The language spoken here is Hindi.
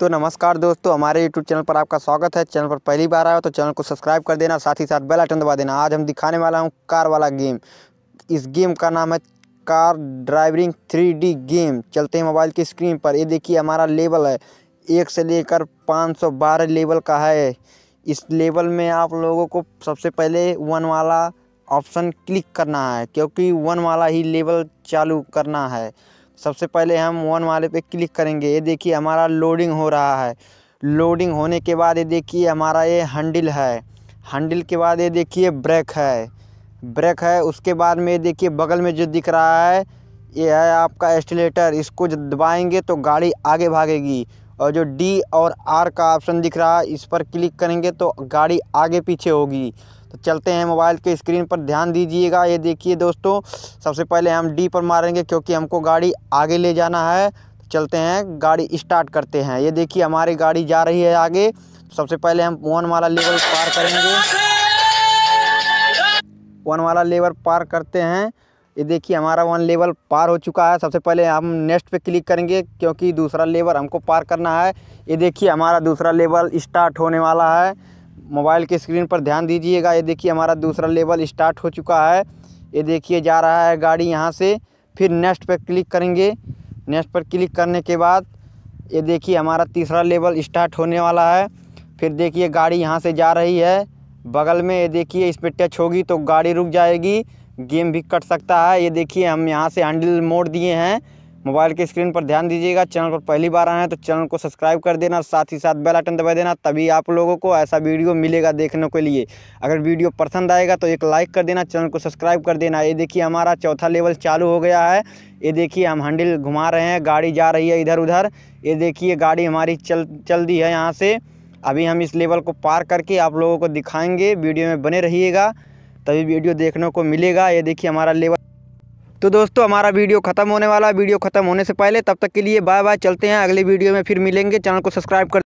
तो नमस्कार दोस्तों हमारे यूट्यूब चैनल पर आपका स्वागत है चैनल पर पहली बार आया तो चैनल को सब्सक्राइब कर देना साथ ही साथ बेल आइकन दबा देना आज हम दिखाने वाला हूँ कार वाला गेम इस गेम का नाम है कार ड्राइविंग थ्री गेम चलते हैं मोबाइल की स्क्रीन पर ये देखिए हमारा लेवल है एक से लेकर पाँच सौ बारह लेवल का है इस लेवल में आप लोगों को सबसे पहले वन वाला ऑप्शन क्लिक करना है क्योंकि वन वाला ही लेवल चालू करना है सबसे पहले हम वन वाले पे क्लिक करेंगे ये देखिए हमारा लोडिंग हो रहा है लोडिंग होने के बाद ये देखिए हमारा ये हैंडल है हैंडल के बाद ये देखिए ब्रेक है ब्रेक है उसके बाद में देखिए बगल में जो दिख रहा है ये है आपका एस्टिलेटर इसको जब दबाएंगे तो गाड़ी आगे भागेगी और जो डी और आर का ऑप्शन दिख रहा है इस पर क्लिक करेंगे तो गाड़ी आगे पीछे होगी तो चलते हैं मोबाइल के स्क्रीन पर ध्यान दीजिएगा ये देखिए दोस्तों सबसे पहले हम डी पर मारेंगे क्योंकि हमको गाड़ी आगे ले जाना है तो चलते हैं गाड़ी स्टार्ट करते हैं ये देखिए हमारी गाड़ी जा रही है आगे सबसे पहले हम वन वाला लेवल पार करेंगे वन वाला लेवल पार करते हैं ये देखिए हमारा वन लेवल पार हो चुका है सबसे पहले हम नेक्स्ट पे क्लिक करेंगे क्योंकि दूसरा लेवल हमको पार करना है ये देखिए हमारा दूसरा लेवल स्टार्ट होने वाला है मोबाइल के स्क्रीन पर ध्यान दीजिएगा ये देखिए हमारा दूसरा लेवल स्टार्ट हो चुका है ये देखिए जा रहा है गाड़ी यहाँ से फिर नेक्स्ट पर क्लिक करेंगे नेक्स्ट पर क्लिक करने के बाद ये देखिए हमारा तीसरा लेवल स्टार्ट होने वाला है फिर देखिए गाड़ी यहाँ से जा रही है बगल में ये देखिए इस पर टच होगी तो गाड़ी रुक जाएगी गेम भी कट सकता है ये देखिए हम यहाँ से हैंडल मोड़ दिए हैं मोबाइल की स्क्रीन पर ध्यान दीजिएगा चैनल पर पहली बार आए हैं तो चैनल को सब्सक्राइब कर देना और साथ ही साथ बेल आइटन दबा देना तभी आप लोगों को ऐसा वीडियो मिलेगा देखने के लिए अगर वीडियो पसंद आएगा तो एक लाइक कर देना चैनल को सब्सक्राइब कर देना ये देखिए हमारा चौथा लेवल चालू हो गया है ये देखिए हम हैंडल घुमा रहे हैं गाड़ी जा रही है इधर उधर ये देखिए गाड़ी हमारी चल चल दी है यहाँ से अभी हम इस लेवल को पार करके आप लोगों को दिखाएंगे वीडियो में बने रहिएगा तभी वीडियो देखने को मिलेगा ये देखिए हमारा लेवल तो दोस्तों हमारा वीडियो खत्म होने वाला है वीडियो खत्म होने से पहले तब तक के लिए बाय बाय चलते हैं अगले वीडियो में फिर मिलेंगे चैनल को सब्सक्राइब कर